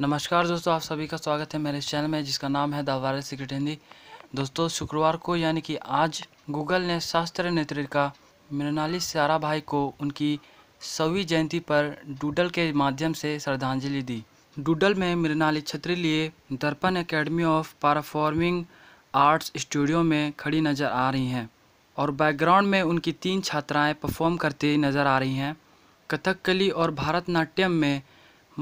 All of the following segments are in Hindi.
नमस्कार दोस्तों आप सभी का स्वागत है मेरे चैनल में जिसका नाम है द वायरल सीक्रेट हिंदी दोस्तों शुक्रवार को यानी कि आज गूगल ने शास्त्र नेत्री का मृणाली भाई को उनकी सौवीं जयंती पर डूडल के माध्यम से श्रद्धांजलि दी डूडल में मृणाली छत्री लिए Darpan Academy of Performing Arts studio में खड़ी नज़र आ रही हैं और बैकग्राउंड में उनकी तीन छात्राएं परफॉर्म करती नज़र आ रही हैं कथकली और भारतनाट्यम में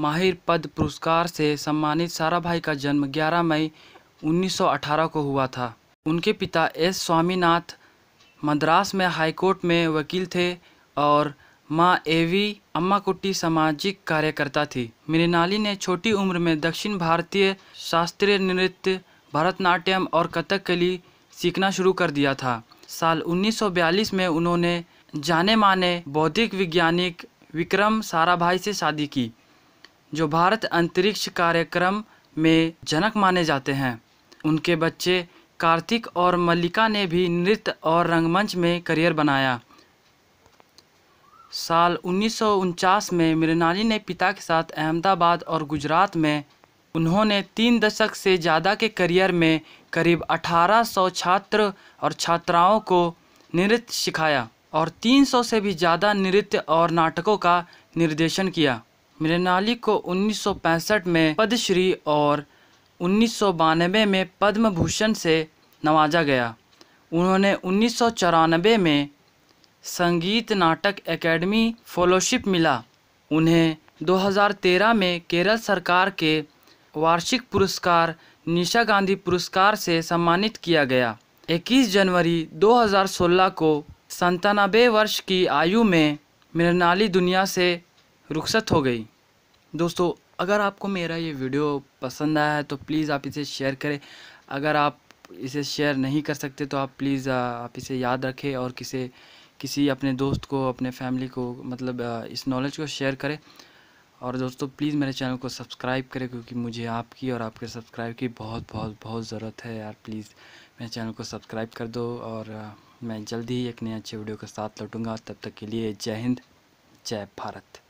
माहिर पद पुरस्कार से सम्मानित साराभाई का जन्म 11 मई 1918 को हुआ था उनके पिता एस स्वामीनाथ मद्रास में हाईकोर्ट में वकील थे और माँ एवी अम्माकुट्टी सामाजिक कार्यकर्ता थी मृनाली ने छोटी उम्र में दक्षिण भारतीय शास्त्रीय नृत्य भरतनाट्यम और कथकली सीखना शुरू कर दिया था साल 1942 में उन्होंने जाने माने बौद्धिक वैज्ञानिक विक्रम साराभाई से शादी की जो भारत अंतरिक्ष कार्यक्रम में जनक माने जाते हैं उनके बच्चे कार्तिक और मल्लिका ने भी नृत्य और रंगमंच में करियर बनाया साल उन्नीस में मृणाली ने पिता के साथ अहमदाबाद और गुजरात में उन्होंने तीन दशक से ज़्यादा के करियर में करीब 1800 छात्र और छात्राओं को नृत्य सिखाया और 300 से भी ज़्यादा नृत्य और नाटकों का निर्देशन किया मृणाली को 1965 में पद्मश्री और उन्नीस में पद्म भूषण से नवाजा गया उन्होंने उन्नीस में संगीत नाटक एकेडमी फेलोशिप मिला उन्हें 2013 में केरल सरकार के वार्षिक पुरस्कार निशा गांधी पुरस्कार से सम्मानित किया गया 21 जनवरी 2016 को संतानबे वर्ष की आयु में मृणाली दुनिया से रुखसत हो गई दोस्तों अगर आपको मेरा ये वीडियो पसंद आया है तो प्लीज़ आप इसे शेयर करें अगर आप इसे शेयर नहीं कर सकते तो आप प्लीज़ आप इसे याद रखें और किसे किसी अपने दोस्त को अपने फैमिली को मतलब इस नॉलेज को शेयर करें और दोस्तों प्लीज़ मेरे चैनल को सब्सक्राइब करें क्योंकि मुझे आपकी और आपके सब्सक्राइब की बहुत बहुत बहुत ज़रूरत है यार प्लीज़ मेरे चैनल को सब्सक्राइब कर दो और मैं जल्द ही एक नए अच्छे वीडियो के साथ लौटूंगा तब तक के लिए जय हिंद जय भारत